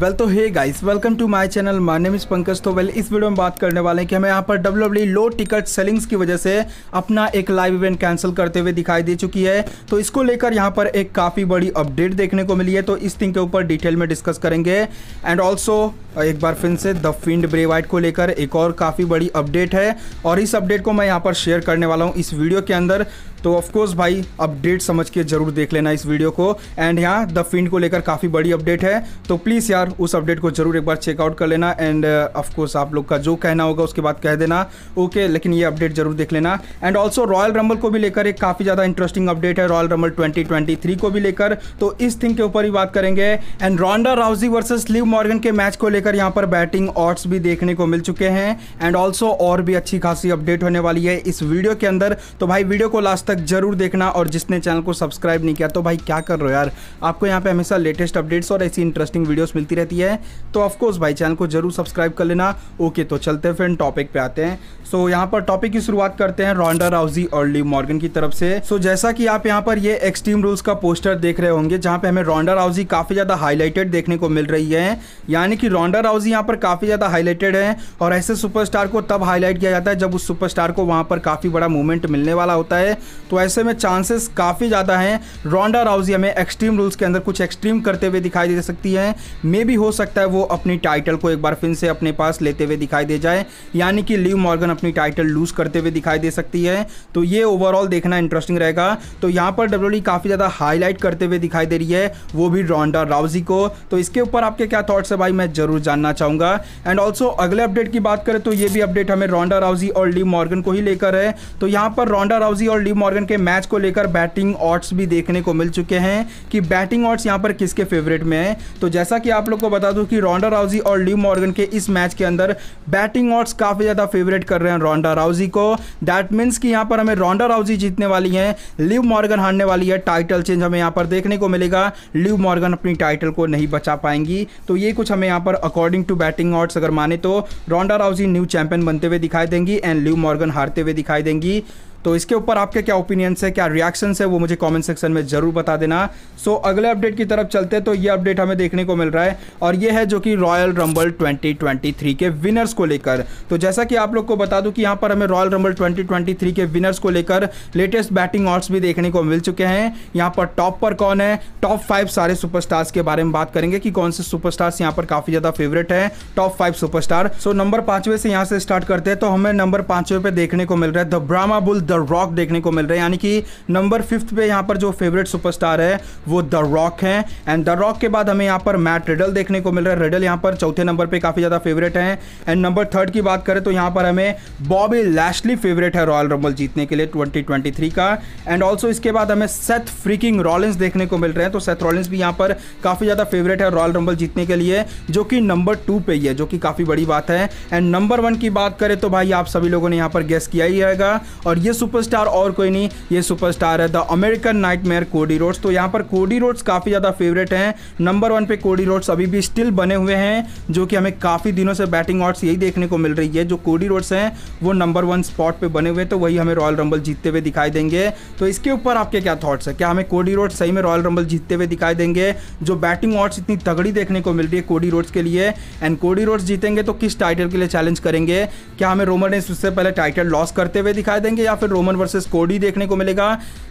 well तो hey guys welcome to my channel my name is Pankaj तो well इस video में बात करने वाले हैं कि हमें यहाँ पर डब्ल्यू लो टिकट सेलिंग्स की वजह से अपना एक लाइव इवेंट कैंसिल करते हुए दिखाई दे चुकी है तो इसको लेकर यहाँ पर एक काफ़ी बड़ी अपडेट देखने को मिली है तो इस थिंग के ऊपर डिटेल में डिस्कस करेंगे एंड ऑल्सो एक बार फिर से द फिंड ब्रेवाइट को लेकर एक और काफ़ी बड़ी अपडेट है और इस अपडेट को मैं यहाँ पर शेयर करने वाला हूँ इस वीडियो के अंदर तो ऑफकोर्स भाई अपडेट समझ के जरूर देख लेना इस वीडियो को एंड यहाँ द फिंड को लेकर काफ़ी बड़ी अपडेट है तो प्लीज़ यार उस अपडेट को जरूर एक बार चेकआउट कर लेना एंड ऑफकोर्स uh, आप लोग का जो कहना होगा उसके बाद कह देना ओके okay, लेकिन ये अपडेट जरूर देख लेना एंड ऑल्सो रॉयल रंबल को भी लेकर एक काफ़ी ज़्यादा इंटरेस्टिंग अपडेट है रॉयल रंबल ट्वेंटी को भी लेकर तो इस थिंग के ऊपर ही बात करेंगे and Ronda Rousey versus Liv Morgan के मैच को लेकर यहाँ पर बैटिंग ऑट्स भी देखने को मिल चुके हैं एंड ऑल्सो और भी अच्छी खासी अपडेट होने वाली है इस वीडियो के अंदर तो भाई वीडियो को लास्ट तक जरूर देखना और जिसने चैनल को सब्सक्राइब नहीं किया तो भाई क्या कर रहे हो यार आपको यहाँ पे हमेशा लेटेस्ट अपडेट्स और ऐसी इंटरेस्टिंग वीडियोस मिलती रहती है तो ऑफकोर्स भाई चैनल को जरूर सब्सक्राइब कर लेना ओके तो चलते फ्रेंड टॉपिक पे आते हैं सो so, यहाँ पर टॉपिक की शुरुआत करते हैं रॉन्डा राउजी और लिव मॉर्गन की तरफ से सो so, जैसा कि आप यहाँ पर ये एक्सट्रीम रूल्स का पोस्टर देख रहे होंगे जहाँ पे हमें रॉन्डा राउजी काफी ज्यादा हाईलाइटेड देखने को मिल रही है यानी कि रॉन्डा राउजी यहाँ पर काफी ज्यादा हाईलाइटेड है और ऐसे सुपरस्टार को तब हाईलाइट किया जाता है जब उस सुपरस्टार को वहाँ पर काफी बड़ा मूवमेंट मिलने वाला होता है तो ऐसे में चांसेस काफ़ी ज़्यादा हैं रोंडा राउजी हमें एक्सट्रीम रूल्स के अंदर कुछ एक्सट्रीम करते हुए दिखाई दे सकती हैं मे भी हो सकता है वो अपनी टाइटल को एक बार फिर से अपने पास लेते हुए दिखाई दे जाए यानी कि लिव मॉर्गन अपनी टाइटल लूज़ करते हुए दिखाई दे सकती है तो ये ओवरऑल देखना इंटरेस्टिंग रहेगा तो यहाँ पर डब्ल्यू e काफ़ी ज़्यादा हाईलाइट करते हुए दिखाई दे रही है वो भी रोंडा राउजी को तो इसके ऊपर आपके क्या थाट्स है भाई मैं ज़रूर जानना चाहूँगा एंड ऑल्सो अगले अपडेट की बात करें तो ये भी अपडेट हमें रोंडा राउजी और लीव मॉर्गन को ही लेकर है तो यहाँ पर रोंडा राउजी और लीव मॉर्गन इलेवन के मैच को लेकर बैटिंग ऑट्स भी देखने को मिल चुके हैं कि बैटिंग ऑट्स यहाँ पर किसके फेवरेट में है तो जैसा कि आप लोग को बता दूँ कि रोंडा राउजी और ली मॉर्गन के इस मैच के अंदर बैटिंग ऑट्स काफ़ी ज़्यादा फेवरेट कर रहे हैं रोंडा राउजी को दैट मीन्स कि यहाँ पर हमें रोंडा राउजी जीतने वाली हैं लिव मॉर्गन हारने वाली है टाइटल चेंज हमें यहाँ पर देखने को मिलेगा लिव मॉर्गन अपनी टाइटल को नहीं बचा पाएंगी तो ये कुछ हमें यहाँ पर अकॉर्डिंग टू बैटिंग ऑट्स अगर माने तो रोंडा राउजी न्यू चैंपियन बनते हुए दिखाई देंगी एंड लिव मॉर्गन हारते हुए दिखाई देंगी तो इसके ऊपर आपके क्या ओपिनियंस है क्या रिएक्शन है वो मुझे कमेंट सेक्शन में ज़रूर बता देना सो so, अगले अपडेट की तरफ चलते तो ये अपडेट हमें देखने को मिल रहा है और ये है जो कि रॉयल रंबल 2023 के विनर्स को लेकर तो जैसा कि आप लोग को बता दूं कि यहां पर हमें रॉयल रंबल 2023 के विनर्स को लेकर लेटेस्ट बैटिंग ऑर्ड्स भी देखने को मिल चुके हैं यहाँ पर टॉप पर कौन है टॉप फाइव सारे सुपरस्टार्स के बारे में बात करेंगे कि कौन से सुपरस्टार्स यहाँ पर काफ़ी ज़्यादा फेवरेट है top five superstar so number पांचवे से यहाँ से स्टार्ट करते हैं तो हमें नंबर पांचवे पर देखने को मिल रहा है the Brahma Bull the Rock देखने को मिल रहे हैं यानी कि नंबर फिफ्थ पे यहाँ पर जो फेवरेट सुपरस्टार है वो द रॉक है एंड द रॉक के बाद हमें यहाँ पर मैट रिडल देखने को मिल रहा है रिडल यहाँ पर चौथे नंबर पे काफ़ी ज़्यादा फेवरेट हैं एंड नंबर थर्ड की बात करें तो यहाँ पर हमें बॉबी लैशली फेवरेट है रॉयल रंबल जीतने के लिए ट्वेंटी का एंड ऑल्सो इसके बाद हमें सेथ फ्रिकिंग रॉलिन्स देखने को मिल रहे हैं तो सेथ रॉलिन्स भी यहाँ पर काफ़ी ज़्यादा फेवरेट है रॉयल रंबल जीतने के लिए जो कि नंबर टू पे ही है जो कि काफ़ी बड़ी बात है एंड नंबर वन की बात करें तो भाई आप सभी लोगों ने यहाँ पर गेस किया ही रहेगा और ये सुपरस्टार और कोई नहीं ये सुपरस्टार है the American Nightmare Cody Rhodes तो यहाँ पर कोडी रोड्स काफ़ी ज़्यादा फेवरेट हैं नंबर वन पे कोडी रोड्स अभी भी स्टिल बने हुए हैं जो कि हमें काफ़ी दिनों से बैटिंग ऑर्ड्स यही देखने को मिल रही है जो कोडी रोड्स हैं वो नंबर वन स्पॉट पर बने हुए तो वही हमें रॉयल रंबल जीतते हुए दिखाई देंगे तो इसके ऊपर आपके क्या थाट्स है क्या हमें कोडी रोड सही में रॉयल रंबल जीतते हुए दिखाई देंगे जो बैटिंग ऑर्ड्स इतनी तगड़ी देखने को मिल रही है कोडी रोड्स के लिए एंड कोडी रोड्स जीतेंगे तो किस टाइटल के लिए चैलेंज करेंगे क्या हमें रोमन रेंस उससे पहले टाइटल लॉस करते हुए दिखाई देंगे या फिर फिर रोमन वर्सेस कोडी देखने को मिलेगा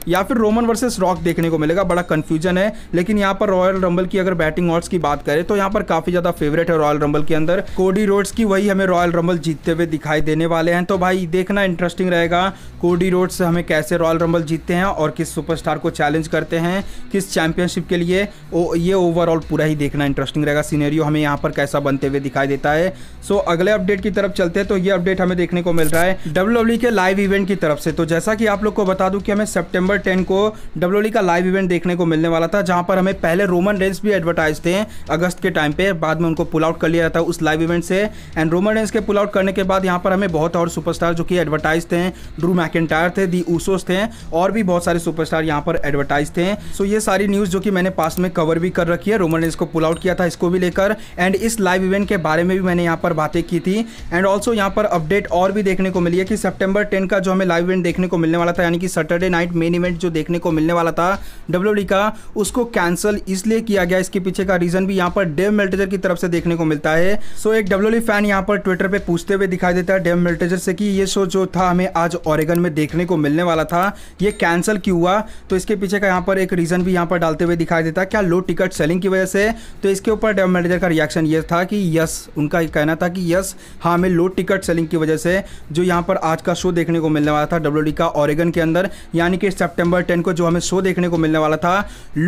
या फिर रोमन वर्सेस रॉक देखने को मिलेगा बड़ा कंफ्यूजन है लेकिन यहाँ पर रॉयल रंबल की अगर बैटिंग ऑर्ड्स की बात करें तो यहाँ पर काफी ज्यादा फेवरेट है रॉयल रंबल के अंदर कोडी रोड्स की वही हमें रॉयल रंबल जीतते हुए दिखाई देने वाले हैं तो भाई देखना इंटरेस्टिंग रहेगा कोडी रोड्स हमें कैसे रॉयल रंबल जीतते हैं और किस सुपरस्टार को चैलेंज करते हैं किस चैंपियनशिप के लिए ये ओवरऑल पूरा ही देखना इंटरेस्टिंग रहेगा सीनेरियो हमें यहाँ पर कैसा बनते हुए दिखाई देता है सो अगले अपडेट की तरफ चलते हैं तो ये अपडेट हमें देखने को मिल रहा है डब्ल्यू e के लाइव इवेंट की तरफ से तो जैसा कि आप लोग को बता दूं कि हमें सितंबर 10 को डब्ल्यू e का लाइव इवेंट देखने को मिलने वाला था जहां पर हमें पहले रोमन रेंस भी एडवर्टाइज थे अगस्त के टाइम पे बाद में उनको पुल आउट कर लिया जाता उस लाइव इवेंट से एंड रोमन रेंस के पुल आउट करने के बाद यहाँ पर हमें बहुत और सुपरस्टार जो कि एडवर्टाइज थे ड्रू मैकेटायर थे दी ऊसोस थे और भी बहुत सारे सुपरस्टार यहाँ पर एडवर्टाइज थे सो ये सारी न्यूज़ जो कि मैंने पास में कवर भी कर रखी है रोमन रेंस को पुल आउट किया था इसको भी लेकर एंड इस लाइव इवेंट के बारे में भी मैंने यहाँ पर बातें की थी एंड ऑल्सो यहाँ पर अपडेट और भी देखने को मिली है कि सेप्टेम्बर टेन का जो हमें लाइव इवेंट देखने को मिलने वाला था यानी कि सैटरडे नाइट मेन इवेंट जो देखने को मिलने वाला था डब्ल्यू का उसको कैंसिल इसलिए किया गया इसके पीछे का रीज़न भी यहाँ पर डेव मेल्टेजर की तरफ से देखने को मिलता है सो एक डब्ल्यू फैन यहाँ पर ट्विटर पर पूछते हुए दिखाई देता है डेव मेल्टेजर से कि ये शो जो था हमें आज ऑरेगन में देखने को मिलने वाला था ये कैंसिल क्यों हुआ तो इसके पीछे का यहाँ पर एक रीज़न भी यहाँ पर डालते हुए दिखाई देता है क्या लो टिकट सेलिंग की वजह से तो इसके ऊपर डेव मैनेजर का रिएक्शन ये था कि यस उनका कहना था कि यस हाँ हमें लो टिकट सेलिंग की वजह से जो यहाँ पर आज का शो देखने को मिलने वाला था डब्ल्यू का ऑरेगन के अंदर यानी कि सेप्टेम्बर टेन को जो हमें शो देखने को मिलने वाला था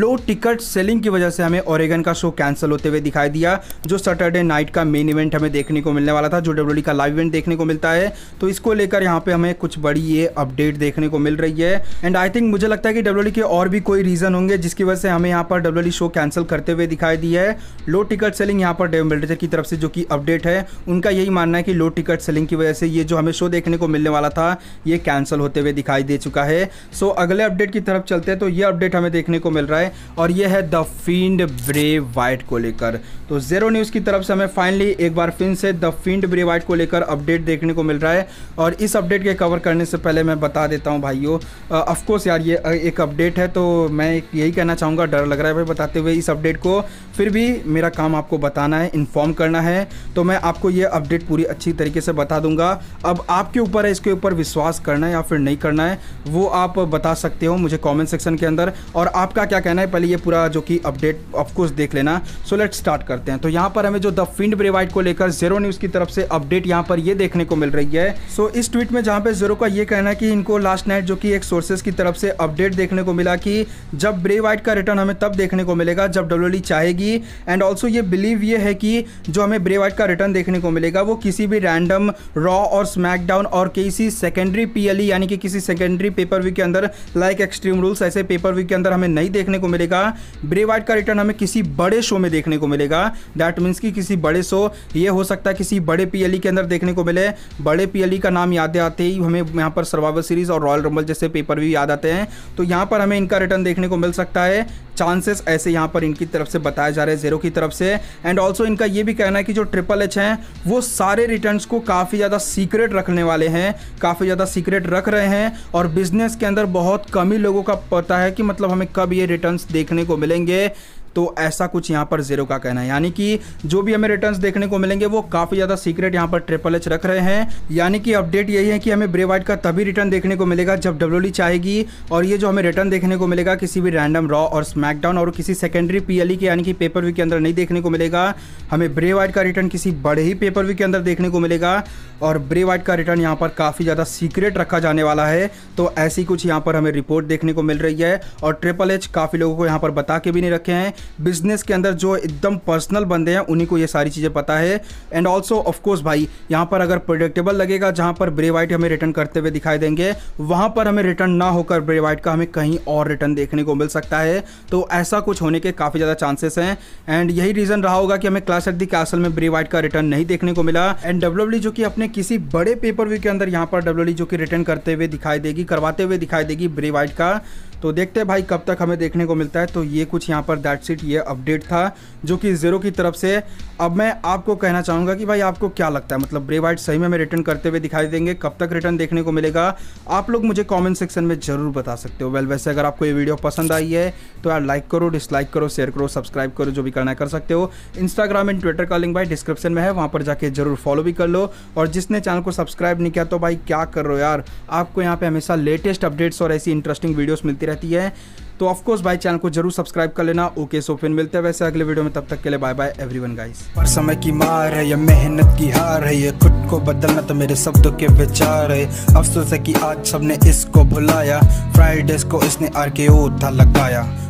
लो टिकट सेलिंग की वजह से हमें ऑरेगन का शो कैंसिल होते हुए दिखाई दिया जो सैटरडे नाइट का मेन इवेंट हमें देखने को मिलने वाला था जो डब्ल्यू का लाइव इवेंट देखने को मिलता है तो इसको लेकर यहाँ पे हमें कुछ बड़ी ये अपडेट देखने को मिल रही है एंड आई थिंक मुझे लगता है कि डब्ल्यू के और भी कोई रीज़न होंगे जिसकी वजह से हमें यहाँ पर डब्ल्यू शो कैंसिल करते हुए दिखाई दी है लो टिकट सेलिंग यहाँ पर डेव मिल्टर की तरफ से जो कि अपडेट है उनका यही मानना है कि लो टिकट सेलिंग की वजह से ये जो हमें शो देखने को मिलने वाला था ये कैंसिल कैंसिल होते हुए दिखाई दे चुका है सो so, अगले अपडेट की तरफ चलते हैं तो ये अपडेट हमें देखने को मिल रहा है और ये है द फिंड ब्रे वाइट को लेकर तो जेरो न्यूज़ की तरफ से हमें फाइनली एक बार फिर से द फिंड ब्रे वाइट को लेकर अपडेट देखने को मिल रहा है और इस अपडेट के कवर करने से पहले मैं बता देता हूँ भाइयों ऑफकोर्स यार ये एक अपडेट है तो मैं यही कहना चाहूँगा डर लग रहा है भाई बताते हुए इस अपडेट को फिर भी मेरा काम आपको बताना है इन्फॉर्म करना है तो मैं आपको ये अपडेट पूरी अच्छी तरीके से बता दूंगा अब आपके ऊपर है इसके ऊपर विश्वास करना है या फिर नहीं करना है वो आप बता सकते हो मुझे कमेंट सेक्शन के अंदर और आपका क्या कहना है पहले ये पूरा जो कि अपडेट ऑफकोर्स देख लेना सो लेट स्टार्ट करते हैं तो यहाँ पर हमें जो द फिंड ब्रेवाइट को लेकर जेरो न्यूज़ की तरफ से अपडेट यहाँ पर ये देखने को मिल रही है सो इस ट्वीट में जहाँ पर जेरो का ये कहना है कि इनको लास्ट नाइट जो कि एक सोर्सेज की तरफ से अपडेट देखने को मिला कि जब ब्रेवाइट का रिटर्न हमें तब देखने को मिलेगा जब डब्ल्यू e चाहेगी एंड ऑल्सो ये बिलीव ये है कि जो हमें ब्रेवाइट का रिटर्न देखने को मिलेगा वो किसी भी रैंडम रॉ और स्मैकडाउन और किसी सेकेंडरी पी फाइनली यानी कि किसी सेकेंडरी पेपर व्यू के अंदर लाइक एक्सट्रीम रूल्स ऐसे पेपर व्यू के अंदर हमें नहीं देखने को मिलेगा ब्रेवाइट का रिटर्न हमें किसी बड़े शो में देखने को मिलेगा दैट मीन्स कि किसी बड़े शो ये हो सकता है किसी बड़े पी e के अंदर देखने को मिले बड़े पी e का नाम याद आते ही हमें यहाँ पर सर्वाइवर सीरीज और रॉयल रंबल जैसे पेपर व्यू याद आते हैं तो यहाँ पर हमें इनका रिटर्न देखने को मिल सकता है चांसेस ऐसे यहाँ पर इनकी तरफ से बताया जा रहा है जेरो की तरफ से एंड ऑल्सो इनका ये भी कहना है कि जो ट्रिपल एच हैं वो सारे रिटर्न्स को काफ़ी ज़्यादा सीक्रेट रखने वाले हैं काफ़ी ज़्यादा सीक्रेट रख रहे हैं और बिजनेस के अंदर बहुत कम ही लोगों का पता है कि मतलब हमें कब ये रिटर्न देखने को मिलेंगे तो ऐसा कुछ यहाँ पर जीरो का कहना है यानी कि जो भी हमें रिटर्न्स देखने को मिलेंगे वो काफ़ी ज़्यादा सीक्रेट यहाँ पर ट्रिपल एच रख रहे हैं यानी कि अपडेट यही है कि हमें ब्रे का तभी रिटर्न देखने को मिलेगा जब डब्ल्यू e चाहेगी और ये जो हमें रिटर्न देखने को मिलेगा किसी भी रैंडम रॉ और स्मैकडाउन और किसी सेकेंडरी पी e के यानी कि पेपर व्यू के अंदर नहीं देखने को मिलेगा हमें ब्रे का रिटर्न किसी बड़े ही पेपर व्यू के अंदर देखने को मिलेगा और ब्रे का रिटर्न यहाँ पर काफ़ी ज़्यादा सीक्रेट रखा जाने वाला है तो ऐसी कुछ यहाँ पर हमें रिपोर्ट देखने को मिल रही है और ट्रिपल एच काफ़ी लोगों को यहाँ पर बता के भी नहीं रखे हैं बिजनेस के अंदर जो एकदम पर्सनल बंदे हैं उन्हीं को ये सारी चीज़ें पता है एंड ऑल्सो ऑफकोर्स भाई यहाँ पर अगर प्रोडिक्टेबल लगेगा जहाँ पर ब्रे वाइट हमें रिटर्न करते हुए दिखाई देंगे वहाँ पर हमें रिटर्न ना होकर ब्रे वाइट का हमें कहीं और रिटर्न देखने को मिल सकता है तो ऐसा कुछ होने के काफ़ी ज़्यादा चांसेस हैं एंड यही रीज़न रहा होगा कि हमें क्लास एट दी कैसल में ब्रे वाइट का रिटर्न नहीं देखने को मिला एंड डब्ल्यू e जो कि अपने किसी बड़े पेपर व्यू के अंदर यहाँ पर डब्ल्यू e जो कि रिटर्न करते हुए दिखाई देगी करवाते हुए दिखाई देगी ब्रे वाइट का तो देखते हैं भाई कब तक हमें देखने को मिलता है तो ये कुछ यहाँ पर दैट सीट ये अपडेट था जो कि ज़ीरो की तरफ से अब मैं आपको कहना चाहूँगा कि भाई आपको क्या लगता है मतलब ब्रे वाइट सही में हमें रिटर्न करते हुए दिखाई देंगे कब तक रिटर्न देखने को मिलेगा आप लोग मुझे कॉमेंट सेक्शन में ज़रूर बता सकते हो वेल वैसे अगर आपको ये वीडियो पसंद आई है तो यार लाइक करो डिसलाइक करो शेयर करो सब्सक्राइब करो जो भी करना कर सकते हो इंस्टाग्राम एंड ट्विटर का लिंक भाई डिस्क्रिप्शन में है वहाँ पर जाके जरूर फॉलो भी कर लो और जिसने चैनल को सब्सक्राइब नहीं किया तो भाई क्या कर रहे हो यार आपको यहाँ पे हमेशा लेटेस्ट अपडेट्स और ऐसी इंटरेस्टिंग वीडियोस मिलती रहती है तो ऑफकोर्स भाई चैनल को जरूर सब्सक्राइब कर लेना ओके सो फिर मिलते हैं वैसे अगले वीडियो में तब तक के लिए बाय बाय एवरीवन गाइस पर समय की मार है या मेहनत की हार है ये खुद को बदलना तो मेरे शब्दों के विचार है अफसोस है कि आज सबने इसको भुलाया फ्राइडेज को इसने आर था लगाया